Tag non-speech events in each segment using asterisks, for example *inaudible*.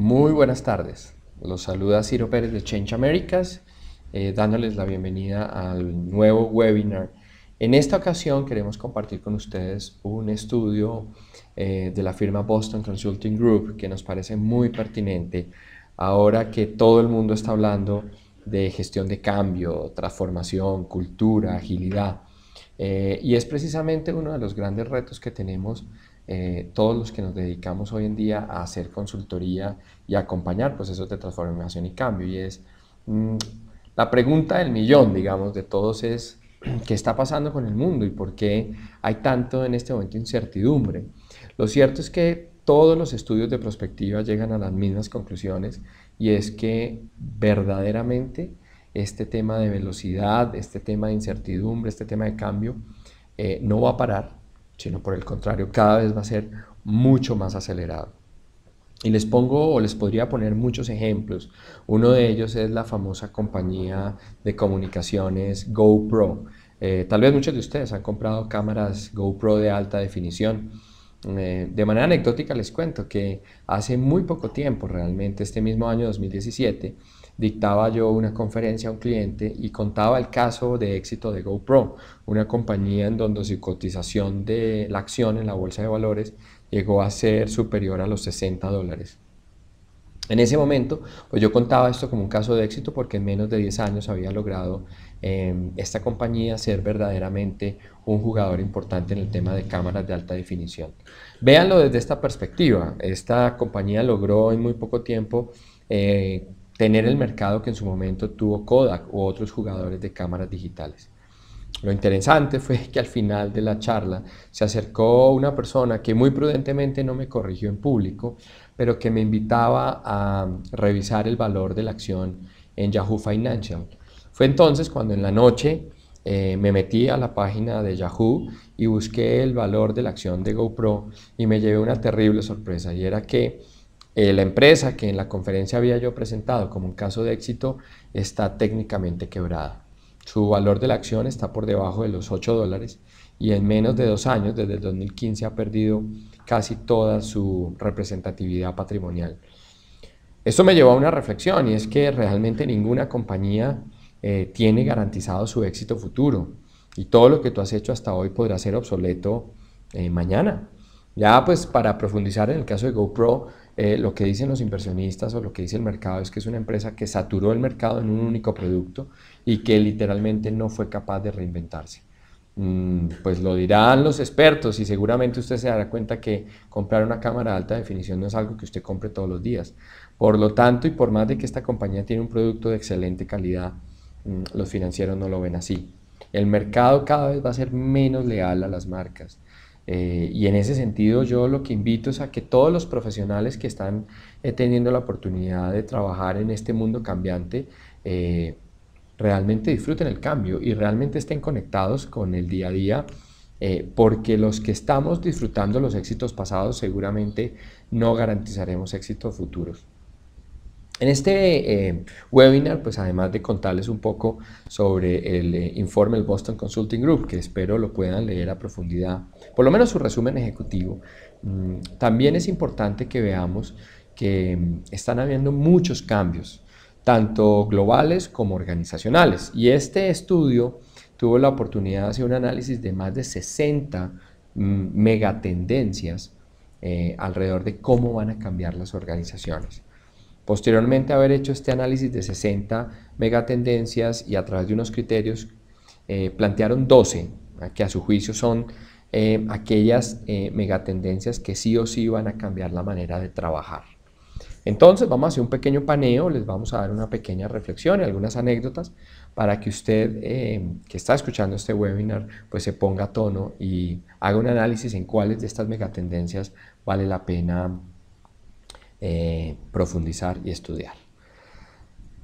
Muy buenas tardes. Los saluda Ciro Pérez de Change Americas, eh, dándoles la bienvenida al nuevo webinar. En esta ocasión queremos compartir con ustedes un estudio eh, de la firma Boston Consulting Group que nos parece muy pertinente ahora que todo el mundo está hablando de gestión de cambio, transformación, cultura, agilidad. Eh, y es precisamente uno de los grandes retos que tenemos eh, todos los que nos dedicamos hoy en día a hacer consultoría y acompañar procesos pues de transformación y cambio. Y es mm, la pregunta del millón, digamos, de todos es *clears throat* qué está pasando con el mundo y por qué hay tanto en este momento incertidumbre. Lo cierto es que todos los estudios de prospectiva llegan a las mismas conclusiones y es que verdaderamente este tema de velocidad, este tema de incertidumbre, este tema de cambio, eh, no va a parar sino por el contrario, cada vez va a ser mucho más acelerado. Y les pongo o les podría poner muchos ejemplos. Uno de ellos es la famosa compañía de comunicaciones GoPro. Eh, tal vez muchos de ustedes han comprado cámaras GoPro de alta definición. Eh, de manera anecdótica les cuento que hace muy poco tiempo, realmente este mismo año 2017, dictaba yo una conferencia a un cliente y contaba el caso de éxito de GoPro, una compañía en donde su cotización de la acción en la bolsa de valores llegó a ser superior a los 60 dólares. En ese momento, pues yo contaba esto como un caso de éxito porque en menos de 10 años había logrado em, esta compañía ser verdaderamente un jugador importante en el tema de cámaras de alta definición. Véanlo desde esta perspectiva. Esta compañía logró en muy poco tiempo eh, tener el mercado que en su momento tuvo Kodak u otros jugadores de cámaras digitales. Lo interesante fue *laughs* que al final de la charla se acercó una persona que muy prudentemente no me corrigió en público, pero que me invitaba a revisar el valor de la acción en Yahoo Financial. Fue entonces cuando en la noche eh, me metí a la página de Yahoo y busqué el valor de la acción de GoPro y me llevé una terrible sorpresa y era que eh, la empresa que en la conferencia había yo presentado como un caso de éxito está técnicamente quebrada. Su valor de la acción está por debajo de los 8 dólares y en menos de dos años, desde el 2015, ha perdido casi toda su representatividad patrimonial. Esto me llevó a una reflexión y es que realmente ninguna compañía eh, tiene garantizado su éxito futuro y todo lo que tú has hecho hasta hoy podrá ser obsoleto eh, mañana. Ya pues para profundizar en el caso de GoPro, eh, lo que dicen los inversionistas o lo que dice el mercado es que es una empresa que saturó el mercado en un único producto y que literalmente no fue capaz de reinventarse. Mm, pues lo dirán los expertos y seguramente usted se dará cuenta que comprar una cámara de alta definición no es algo que usted compre todos los días. Por lo tanto, y por más de que esta compañía tiene un producto de excelente calidad, mm, los financieros no lo ven así. El mercado cada vez va a ser menos leal a las marcas. Eh, y en ese sentido yo lo que invito es a que todos los profesionales que están eh, teniendo la oportunidad de trabajar en este mundo cambiante eh, realmente disfruten el cambio y realmente estén conectados con el día a día. porque los que estamos disfrutando los éxitos pasados seguramente no garantizaremos éxitos futuros. En este eh, webinar, pues además de contarles un poco sobre el eh, informe del Boston Consulting Group, que espero lo puedan leer a profundidad, por lo menos su resumen ejecutivo, mm, también es importante que veamos que mm, están habiendo muchos cambios, tanto globales como organizacionales. Y este estudio tuvo la oportunidad de hacer un análisis de más de 60 mm, megatendencias eh, alrededor de cómo van a cambiar las organizaciones. Posteriormente haber hecho este análisis de 60 megatendencias y a través de unos criterios eh, plantearon 12, que a su juicio son eh, aquellas eh, megatendencias que sí o sí van a cambiar la manera de trabajar. Entonces vamos a hacer un pequeño paneo, les vamos a dar una pequeña reflexión y algunas anécdotas para que usted que está escuchando este webinar pues se ponga a tono y haga un análisis en cuáles de estas megatendencias vale la pena eh, profundizar y estudiar.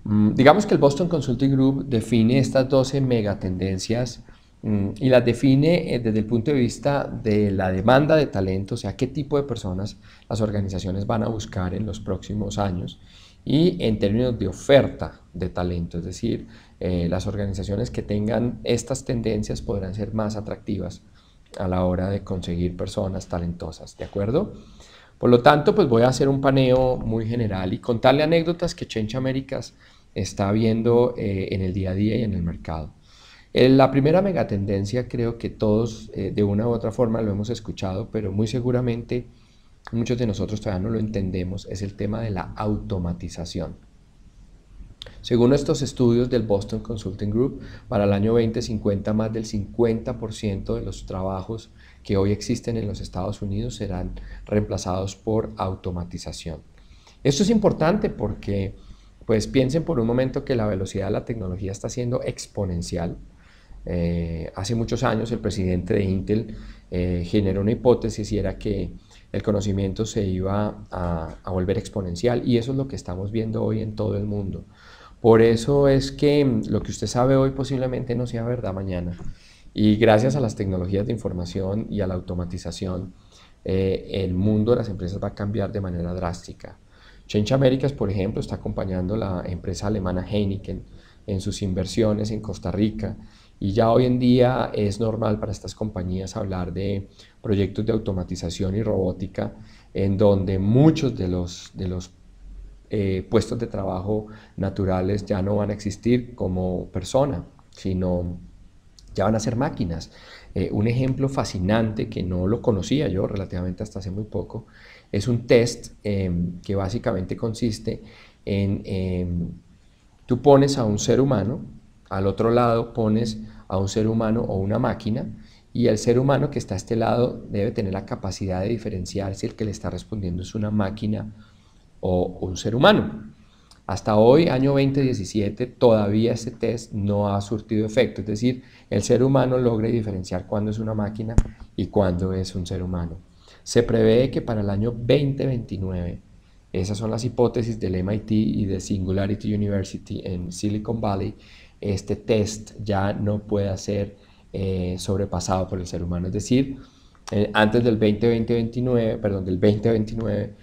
Mm, digamos que el Boston Consulting Group define estas 12 megatendencias mm, y las define eh, desde el punto de vista de la demanda de talento, o sea, qué tipo de personas las organizaciones van a buscar en los próximos años y en términos de oferta de talento, es decir, eh, las organizaciones que tengan estas tendencias podrán ser más atractivas a la hora de conseguir personas talentosas, ¿de acuerdo? Por lo tanto, pues voy a hacer un paneo muy general y contarle anécdotas que Change Américas está viendo eh, en el día a día y en el mercado. Eh, la primera megatendencia creo que todos eh, de una u otra forma lo hemos escuchado, pero muy seguramente muchos de nosotros todavía no lo entendemos, es el tema de la automatización. Según estos estudios del Boston Consulting Group, para el año 2050 más del 50% de los trabajos que hoy existen en los Estados Unidos serán reemplazados por automatización. Esto es importante porque, pues piensen por un momento que la velocidad de la tecnología está siendo exponencial. Eh, hace muchos años el presidente de Intel eh, generó una hipótesis y era que el conocimiento se iba a volver exponencial y eso es lo que estamos viendo hoy en todo el mundo. Por eso es que lo que usted sabe hoy posiblemente no sea verdad mañana. Y gracias a las tecnologías de información y a la automatización, eh, el mundo de las empresas va a cambiar de manera drástica. Change Americas, por ejemplo, está acompañando la empresa alemana Heineken en sus inversiones en Costa Rica y ya hoy en día es normal para estas compañías hablar de proyectos de automatización y robótica en donde muchos de los, de los eh, puestos de trabajo naturales ya no van a existir como persona, sino ya van a ser máquinas. Eh, un ejemplo fascinante que no lo conocía yo relativamente hasta hace muy poco es un test em, que básicamente consiste en em, tú pones a un ser humano, al otro lado pones a un ser humano o una máquina y el ser humano que está a este lado debe tener la capacidad de diferenciar si el que le está respondiendo es una máquina o un ser humano. Hasta hoy, año 2017, todavía este test no ha surtido efecto, es decir, el ser humano logra diferenciar cuándo es una máquina y cuándo es un ser humano. Se prevé que para el año 2029, esas son las hipótesis del MIT y de Singularity University en Silicon Valley, este test ya no pueda ser eh, sobrepasado por el ser humano, es decir, eh, antes del 2029, perdón, del 2029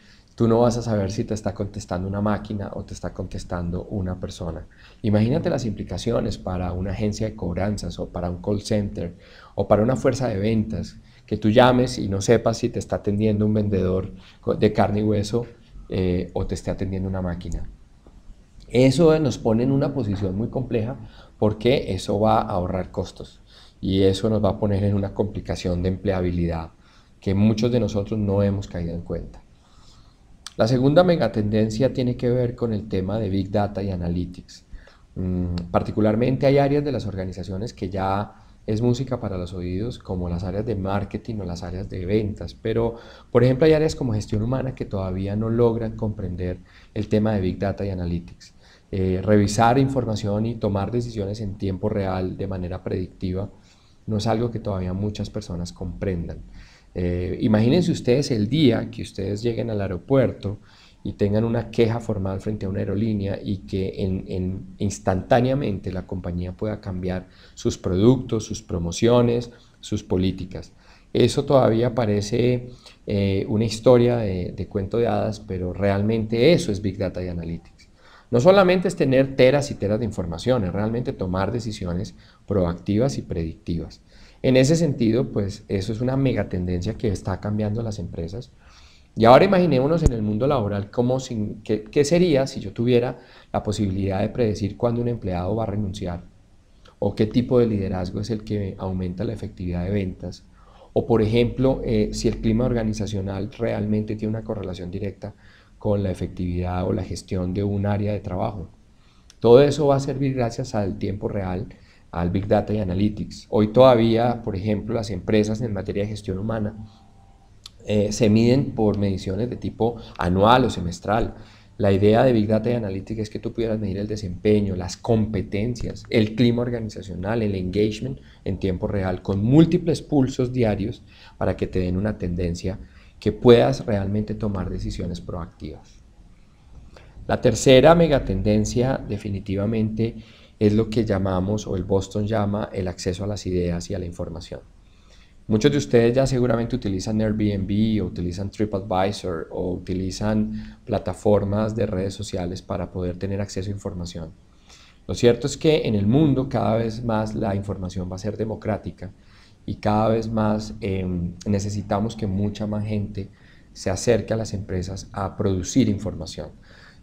Tú no vas a saber si te está contestando una máquina o te está contestando una persona. Imagínate las implicaciones para una agencia de cobranzas o para un call center o para una fuerza de ventas, que tú llames y no sepas si te está atendiendo un vendedor de carne y hueso eh, o te esté atendiendo una máquina. Eso nos pone en una posición muy compleja porque eso va a ahorrar costos y eso nos va a poner en una complicación de empleabilidad que muchos de nosotros no hemos caído en cuenta. La segunda megatendencia tiene que ver con el tema de Big Data y Analytics. Mm, particularmente hay áreas de las organizaciones que ya es música para los oídos, como las áreas de marketing o las áreas de ventas. Pero, por ejemplo, hay áreas como gestión humana que todavía no logran comprender el tema de Big Data y Analytics. Eh, revisar información y tomar decisiones en tiempo real de manera predictiva no es algo que todavía muchas personas comprendan. Eh, imagínense ustedes el día que ustedes lleguen al aeropuerto y tengan una queja formal frente a una aerolínea y que instantáneamente la compañía pueda cambiar sus productos, sus promociones, sus políticas. Eso todavía parece eh, una historia de, de cuento de hadas, pero realmente eso es Big Data y Analytics. No solamente es tener teras y teras de información, es realmente tomar decisiones proactivas y predictivas. En ese sentido, pues eso es una megatendencia que está cambiando las empresas. Y ahora imaginémonos en el mundo laboral cómo qué, sería si yo tuviera la posibilidad de predecir cuándo un empleado va a renunciar, o qué tipo de liderazgo es el que aumenta la efectividad de ventas, o por ejemplo, eh, si el clima organizacional realmente tiene una correlación directa con la efectividad o la gestión de un área de trabajo. Todo eso va a servir gracias al tiempo real, al Big Data y Analytics. Hoy todavía, por ejemplo, las empresas en materia de gestión humana eh, se miden por mediciones de tipo anual o semestral. La idea de Big Data y Analytics es que tú pudieras medir el desempeño, las competencias, el clima organizacional, el engagement en tiempo real, con múltiples pulsos diarios para que te den una tendencia que puedas realmente tomar decisiones proactivas. La tercera megatendencia definitivamente es lo que llamamos o el Boston llama el acceso a las ideas y a la información. Muchos de ustedes ya seguramente utilizan Airbnb o utilizan TripAdvisor o utilizan plataformas de redes sociales para poder tener acceso a información. Lo cierto es que en el mundo cada vez más la información va a ser democrática y cada vez más em, necesitamos que mucha más gente se acerque a las empresas a producir información.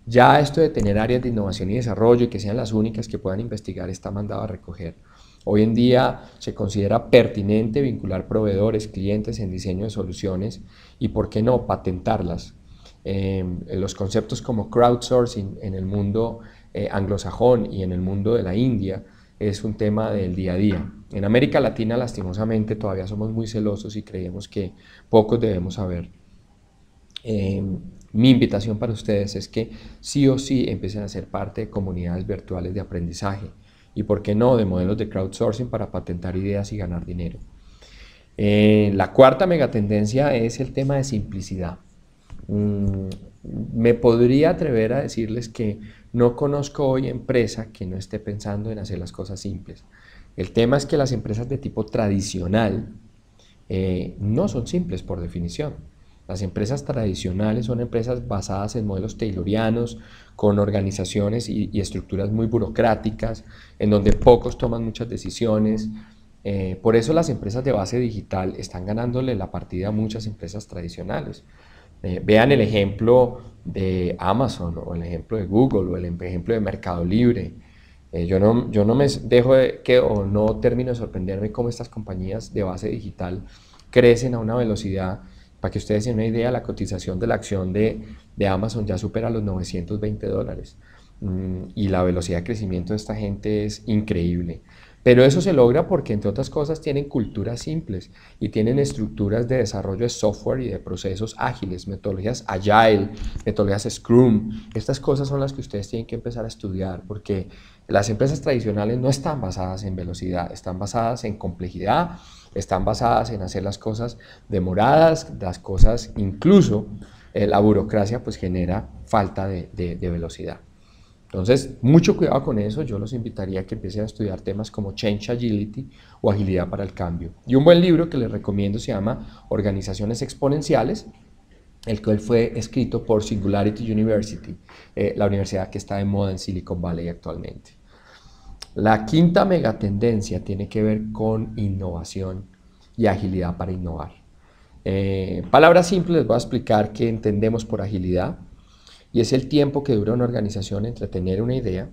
Ya esto de tener áreas de innovación y desarrollo y que sean las únicas que puedan investigar está mandado a recoger. Hoy en día se considera pertinente vincular proveedores, clientes en diseño de soluciones y, ¿por qué no?, patentarlas. Em, los conceptos como crowdsourcing en el mundo eh, anglosajón y en el mundo de la India es un tema del día a día. En América Latina, lastimosamente, todavía somos muy celosos y creemos que pocos debemos saber. Em, mi invitación para ustedes es que sí o sí empiecen a ser parte de comunidades virtuales de aprendizaje y, por qué no, de modelos de crowdsourcing para patentar ideas y ganar dinero. Eh, la cuarta megatendencia es el tema de simplicidad. Mm, me podría atrever a decirles que no conozco hoy empresa que no esté pensando en hacer las cosas simples. El tema es que las empresas de tipo tradicional eh, no son simples por definición. Las empresas tradicionales son empresas basadas en modelos taylorianos, con organizaciones y, estructuras muy burocráticas, en donde pocos toman muchas decisiones. Eh, por eso las empresas de base digital están ganándole la partida a muchas empresas tradicionales. Eh, vean el ejemplo de Amazon o el ejemplo de Google o el em-, ejemplo de Mercado Libre. Eh, yo, no, yo no me dejo que o no termino de sorprenderme cómo estas compañías de base digital crecen a una velocidad. Para que ustedes tengan una idea, la cotización de la acción de, Amazon ya supera los 920 dólares. Mm, y la velocidad de crecimiento de esta gente es increíble. Pero eso se logra porque, entre otras cosas, tienen culturas simples y tienen estructuras de desarrollo de software y de procesos ágiles, metodologías agile, metodologías Scrum. Estas cosas son las que ustedes tienen que empezar a estudiar porque las empresas tradicionales no están basadas en velocidad, están basadas en complejidad, están basadas en hacer las cosas demoradas, las cosas incluso eh, la burocracia pues genera falta de velocidad. Entonces, mucho cuidado con eso. Yo los invitaría a que empiecen a estudiar temas como Change Agility o Agilidad para el Cambio. Y un buen libro que les recomiendo se llama Organizaciones Exponenciales, el cual fue escrito por Singularity University, eh, la universidad que está de moda en Silicon Valley actualmente. La quinta megatendencia tiene que ver con innovación y agilidad para innovar. Eh, palabras simples les voy a explicar qué entendemos por agilidad y es el tiempo que dura una organización entre tener una idea,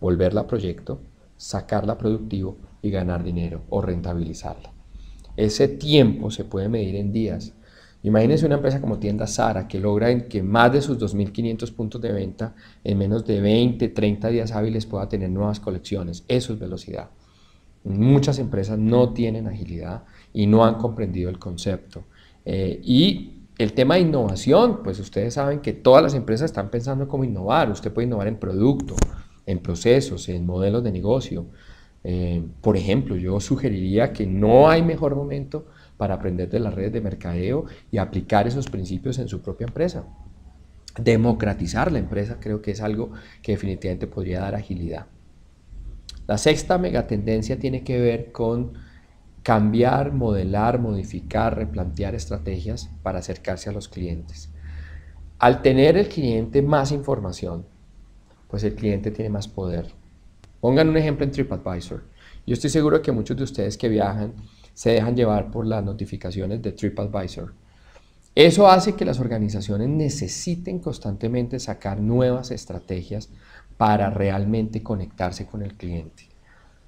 volverla a proyecto, sacarla productivo y ganar dinero o rentabilizarla. Ese tiempo se puede medir en días. Imagínense una empresa como Tienda Sara que logra en que más de sus 2.500 puntos de venta en menos de 20, 30 días hábiles pueda tener nuevas colecciones. Eso es velocidad. Muchas empresas no tienen agilidad y no han comprendido el concepto. Eh, y el tema de innovación, pues ustedes saben que todas las empresas están pensando en cómo innovar. Usted puede innovar en producto, en procesos, en modelos de negocio. Eh, por ejemplo, yo sugeriría que no hay mejor momento para aprender de las redes de mercadeo y aplicar esos principios en su propia empresa. Democratizar la empresa creo que es algo que definitivamente podría dar agilidad. La sexta megatendencia tiene que ver con cambiar, modelar, modificar, replantear estrategias para acercarse a los clientes. Al tener el cliente más información, pues el cliente tiene más poder. Pongan un ejemplo en TripAdvisor. Yo estoy seguro que muchos de ustedes que viajan se dejan llevar por las notificaciones de TripAdvisor. Eso hace que las organizaciones necesiten constantemente sacar nuevas estrategias para realmente conectarse con el cliente.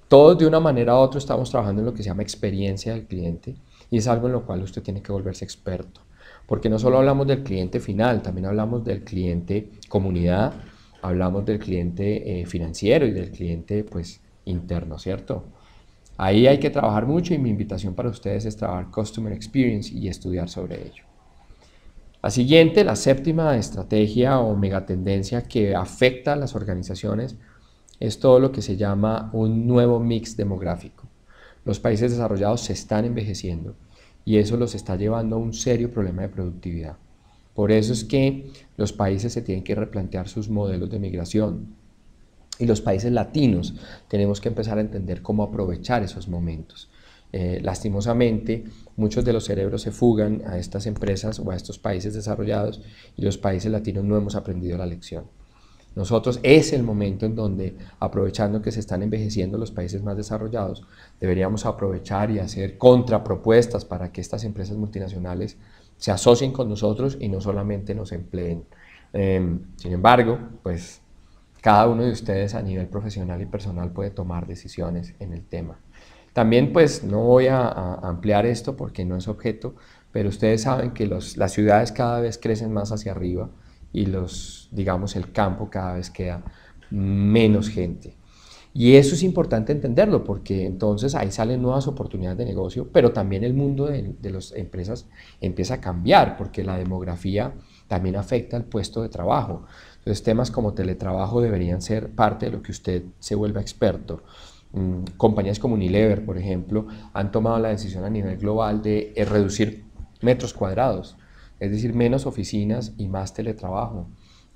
Todos de una manera u otra estamos trabajando en lo que se llama experiencia del cliente y es algo en lo cual usted tiene que volverse experto. Porque no solo hablamos del cliente final, también hablamos del cliente comunidad, hablamos del cliente eh, financiero y del cliente pues interno, ¿cierto? Ahí hay que trabajar mucho y mi invitación para ustedes es trabajar Customer Experience y estudiar sobre ello. La siguiente, la séptima estrategia o megatendencia que afecta a las organizaciones es todo lo que se llama un nuevo mix demográfico. Los países desarrollados se están envejeciendo y eso los está llevando a un serio problema de productividad. Por eso es que los países se tienen que replantear sus modelos de migración. Y los países latinos tenemos que empezar a entender cómo aprovechar esos momentos. Eh, lastimosamente, muchos de los cerebros se fugan a estas empresas o a estos países desarrollados y los países latinos no hemos aprendido la lección. Nosotros es el momento en donde, aprovechando que se están envejeciendo los países más desarrollados, deberíamos aprovechar y hacer contrapropuestas para que estas empresas multinacionales se asocien con nosotros y no solamente nos empleen. Em, sin embargo, pues cada uno de ustedes a nivel profesional y personal puede tomar decisiones en el tema. También pues no voy a, ampliar esto porque no es objeto, pero ustedes saben que las ciudades cada vez crecen más hacia arriba, y los, digamos, el campo cada vez queda menos gente. Y eso es importante entenderlo porque entonces ahí salen nuevas oportunidades de negocio, pero también el mundo de, de las empresas empieza a cambiar porque la demografía también afecta al puesto de trabajo. Entonces temas como teletrabajo deberían ser parte de lo que usted se vuelva experto. Mm, compañías como Unilever, por ejemplo, han tomado la decisión a nivel global de eh, reducir metros cuadrados es decir, menos oficinas y más teletrabajo.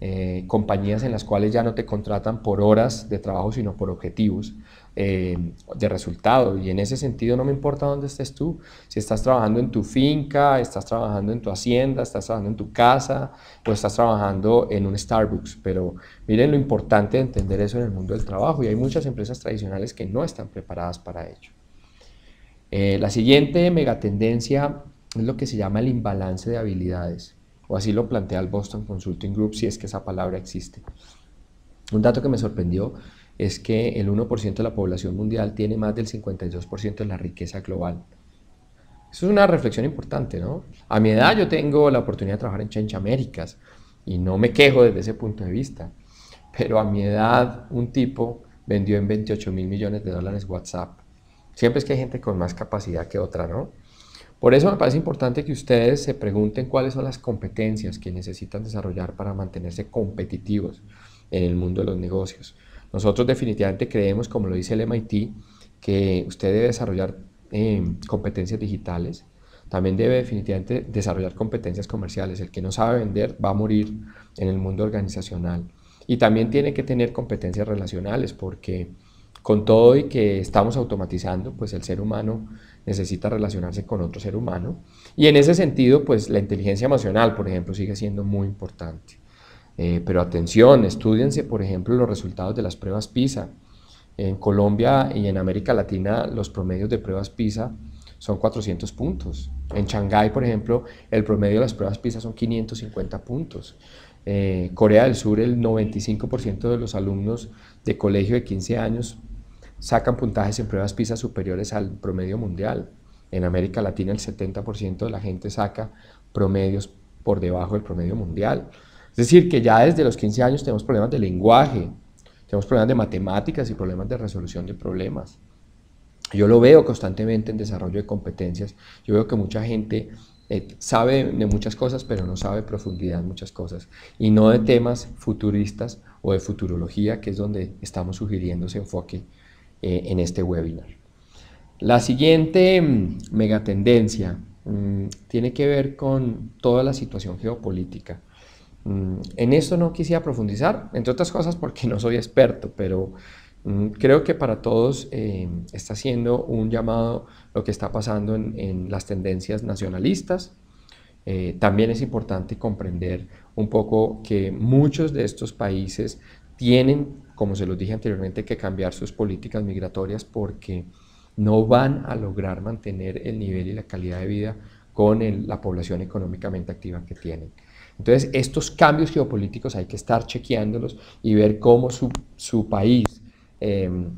Eh, compañías en las cuales ya no te contratan por horas de trabajo, sino por objetivos eh, de resultado. Y en ese sentido no me importa dónde estés tú. Si estás trabajando en tu finca, estás trabajando en tu hacienda, estás trabajando en tu casa o estás trabajando en un Starbucks. Pero miren lo importante de entender eso en el mundo del trabajo. Y hay muchas empresas tradicionales que no están preparadas para ello. Eh, la siguiente megatendencia es lo que se llama el imbalance de habilidades, o así lo plantea el Boston Consulting Group, si es que esa palabra existe. Un dato que me sorprendió es que el 1% de la población mundial tiene más del 52% de la riqueza global. Eso es una reflexión importante, ¿no? A mi edad yo tengo la oportunidad de trabajar en Change Américas y no me quejo desde ese punto de vista. Pero a mi edad un tipo vendió en 28 mil millones de dólares WhatsApp. Siempre es que hay gente con más capacidad que otra, ¿no? Por eso me parece importante que ustedes se pregunten cuáles son las competencias que necesitan desarrollar para mantenerse competitivos en el mundo de los negocios. Nosotros definitivamente creemos, como lo dice el MIT, que usted debe desarrollar em, competencias digitales, también debe definitivamente desarrollar competencias comerciales. El que no sabe vender va a morir en el mundo organizacional. Y también tiene que tener competencias relacionales porque con todo y que estamos automatizando, pues el ser humano necesita relacionarse con otro ser humano. Y en ese sentido, pues la inteligencia emocional, por ejemplo, sigue siendo muy importante. Eh, pero atención, estudiense, por ejemplo, los resultados de las pruebas PISA. En Colombia y en América Latina, los promedios de pruebas PISA son 400 puntos. En Shanghái, por ejemplo, el promedio de las pruebas PISA son 550 puntos. Eh, Corea del Sur, el 95% de los alumnos de colegio de 15 años sacan puntajes en pruebas PISA superiores al promedio mundial. En América Latina el 70% de la gente saca promedios por debajo del promedio mundial. Es decir, que ya desde los 15 años tenemos problemas de lenguaje, tenemos problemas de matemáticas y problemas de resolución de problemas. Yo lo veo constantemente en desarrollo de competencias. Yo veo que mucha gente eh, sabe de muchas cosas, pero no sabe profundidad en muchas cosas. Y no de temas futuristas o de futurología, que es donde estamos sugiriendo ese enfoque eh, en este webinar. La siguiente mm, megatendencia mm, tiene que ver con toda la situación geopolítica. Mm, en esto no quisiera profundizar, entre otras cosas porque no soy experto, pero creo que para todos eh, está siendo un llamado lo que está pasando en, las tendencias nacionalistas, eh, también es importante comprender un poco que muchos de estos países tienen como se los dije anteriormente, que cambiar sus políticas migratorias porque no van a lograr mantener el nivel y la calidad de vida con la población económicamente activa que tienen. Entonces, estos cambios geopolíticos hay que estar chequeándolos y ver cómo su, país, em,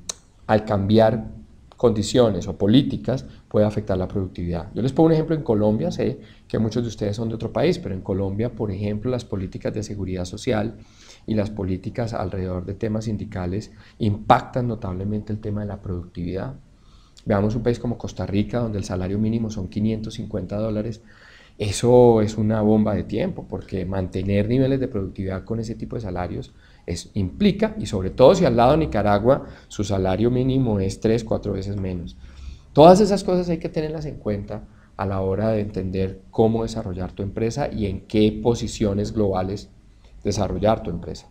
al cambiar condiciones o políticas, puede afectar la productividad. Yo les pongo un ejemplo en Colombia, sé que muchos de ustedes son de otro país, pero en Colombia, por ejemplo, las políticas de seguridad social y las políticas alrededor de temas sindicales impactan notablemente el tema de la productividad. Veamos un país como Costa Rica, donde el salario mínimo son 550 dólares. Eso es una bomba de tiempo, porque mantener niveles de productividad con ese tipo de salarios es, implica, y sobre todo si al lado de Nicaragua su salario mínimo es 3, 4 veces menos. Todas esas cosas hay que tenerlas en cuenta a la hora de entender cómo desarrollar tu empresa y en qué posiciones globales desarrollar tu empresa.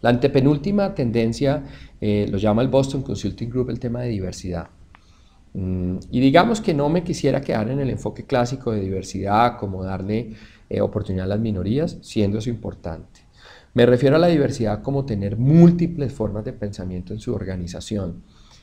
La antepenúltima tendencia eh, lo llama el Boston Consulting Group el tema de diversidad. Mm, y digamos que no me quisiera quedar en el enfoque clásico de diversidad, como darle eh, oportunidad a las minorías, siendo eso importante. Me refiero a la diversidad como tener múltiples formas de pensamiento en su organización.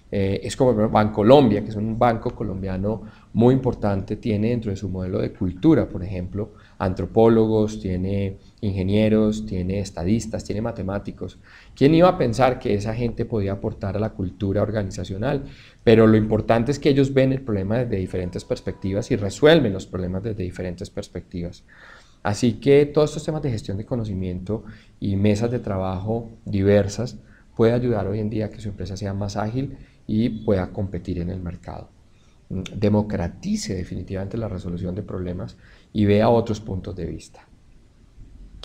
Eh, es como Colombia, que es un banco colombiano muy importante, tiene dentro de su modelo de cultura, por ejemplo, antropólogos, tiene ingenieros, tiene estadistas, tiene matemáticos. ¿Quién iba a pensar que esa gente podía aportar a la cultura organizacional? Pero lo importante es que ellos ven el problema desde diferentes perspectivas y resuelven los problemas desde diferentes perspectivas. Así que todos estos temas de gestión de conocimiento y mesas de trabajo diversas puede ayudar hoy en día a que su empresa sea más ágil y pueda competir en el mercado. Mm, democratice definitivamente la resolución de problemas y vea otros puntos de vista.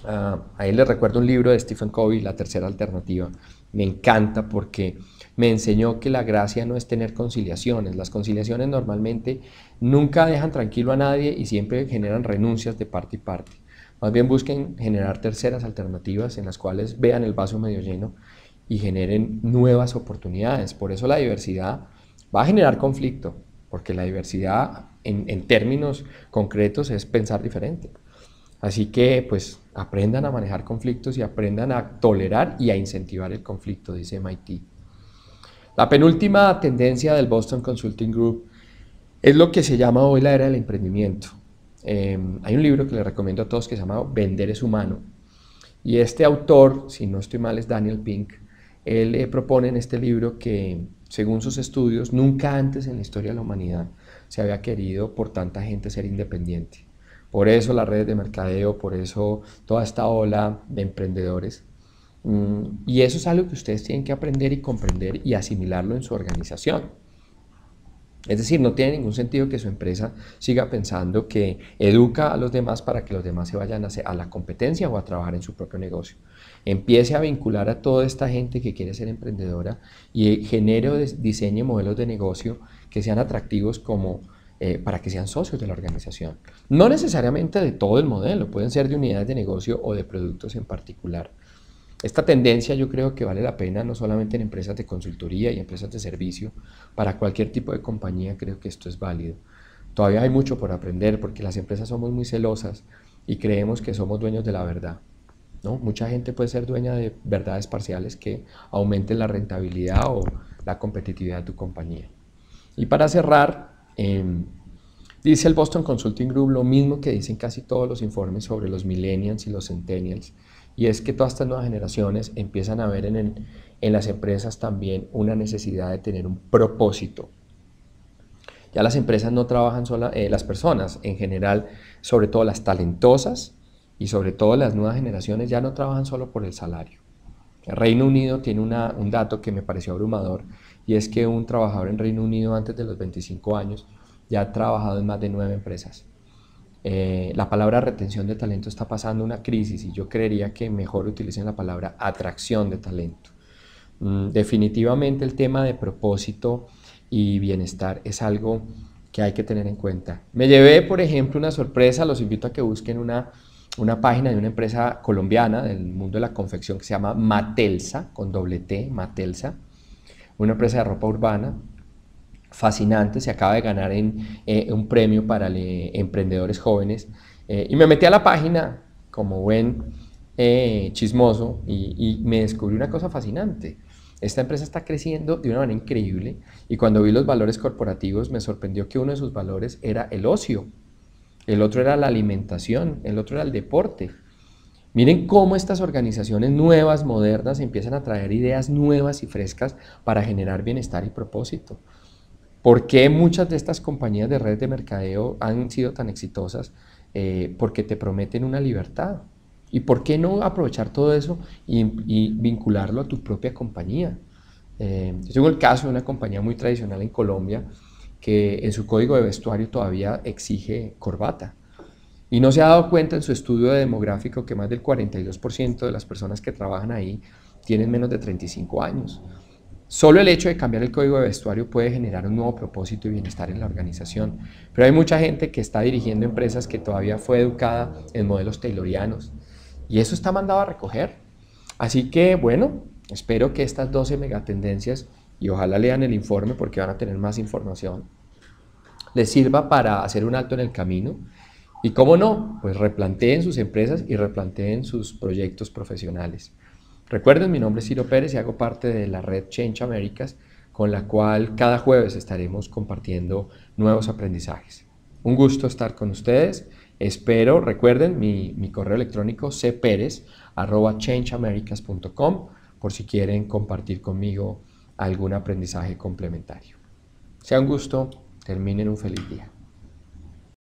A ah, ahí les recuerdo un libro de Stephen Covey, La Tercera Alternativa. Me encanta porque me enseñó que la gracia no es tener conciliaciones. Las conciliaciones normalmente nunca dejan tranquilo a nadie y siempre generan renuncias de parte y parte. Más bien busquen generar terceras alternativas en las cuales vean el vaso medio lleno y generen nuevas oportunidades. Por eso la diversidad va a generar conflicto, porque la diversidad en, términos concretos es pensar diferente. Así que pues aprendan a manejar conflictos y aprendan a tolerar y a incentivar el conflicto, dice MIT. La penúltima tendencia del Boston Consulting Group es lo que se llama hoy la era del emprendimiento. Em, hay un libro que le recomiendo a todos que se llama Vender es humano. Y este autor, si no estoy mal, es Daniel Pink. Él eh, propone en este libro que, según sus estudios, nunca antes en la historia de la humanidad se había querido por tanta gente ser independiente. Por eso las redes de mercadeo, por eso toda esta ola de emprendedores. Mm, y eso es algo que ustedes tienen que aprender y comprender y asimilarlo en su organización. Es decir, no tiene ningún sentido que su empresa siga pensando que educa a los demás para que los demás se vayan a, la competencia o a trabajar en su propio negocio. Empiece a vincular a toda esta gente que quiere ser emprendedora y genere o diseñe modelos de negocio que sean atractivos como eh, para que sean socios de la organización. No necesariamente de todo el modelo, pueden ser de unidades de negocio o de productos en particular. Esta tendencia yo creo que vale la pena no solamente en empresas de consultoría y empresas de servicio, para cualquier tipo de compañía creo que esto es válido. Todavía hay mucho por aprender porque las empresas somos muy celosas y creemos que somos dueños de la verdad. ¿no? Mucha gente puede ser dueña de verdades parciales que aumenten la rentabilidad o la competitividad de tu compañía. Y para cerrar, em, dice el Boston Consulting Group lo mismo que dicen casi todos los informes sobre los millennials y los centennials, y es que todas estas nuevas generaciones empiezan a ver en, las empresas también una necesidad de tener un propósito. Ya las empresas no trabajan solo, eh, las personas en general, sobre todo las talentosas y sobre todo las nuevas generaciones, ya no trabajan solo por el salario Reino Unido tiene un dato que me pareció abrumador y es que un trabajador en Reino Unido antes de los 25 años ya ha trabajado en más de nueve empresas. Eh, la palabra retención de talento está pasando una crisis y yo creería que mejor utilicen la palabra atracción de talento. Mm, definitivamente el tema de propósito y bienestar es algo que hay que tener en cuenta. Me llevé, por ejemplo, una sorpresa, los invito a que busquen una una página de una empresa colombiana del mundo de la confección que se llama Matelsa, con doble T, Matelsa, una empresa de ropa urbana fascinante, se acaba de ganar en, eh, un premio para emprendedores jóvenes. Eh, y me metí a la página como buen eh, chismoso y, y me descubrí una cosa fascinante. Esta empresa está creciendo de una manera increíble y cuando vi los valores corporativos me sorprendió que uno de sus valores era el ocio el otro era la alimentación, el otro era el deporte. Miren cómo estas organizaciones nuevas, modernas, empiezan a traer ideas nuevas y frescas para generar bienestar y propósito. ¿Por qué muchas de estas compañías de red de mercadeo han sido tan exitosas? Eh, porque te prometen una libertad. ¿Y por qué no aprovechar todo eso y, vincularlo a tu propia compañía? Eh, yo tengo el caso de una compañía muy tradicional en Colombia que en su código de vestuario todavía exige corbata. Y no se ha dado cuenta en su estudio demográfico que más del 42% de las personas que trabajan ahí tienen menos de 35 años. Solo el hecho de cambiar el código de vestuario puede generar un nuevo propósito y bienestar en la organización. Pero hay mucha gente que está dirigiendo empresas que todavía fue educada en modelos taylorianos. Y eso está mandado a recoger. Así que, bueno, espero que estas 12 megatendencias y ojalá lean el informe porque van a tener más información, les sirva para hacer un alto en el camino y, cómo no, pues replanteen sus empresas y replanteen sus proyectos profesionales. Recuerden, mi nombre es Ciro Pérez y hago parte de la red Change Americas, con la cual cada jueves estaremos compartiendo nuevos aprendizajes. Un gusto estar con ustedes. Espero, recuerden, mi, correo electrónico cperez.changeamericas.com por si quieren compartir conmigo algún aprendizaje complementario. Sea un gusto, terminen un feliz día.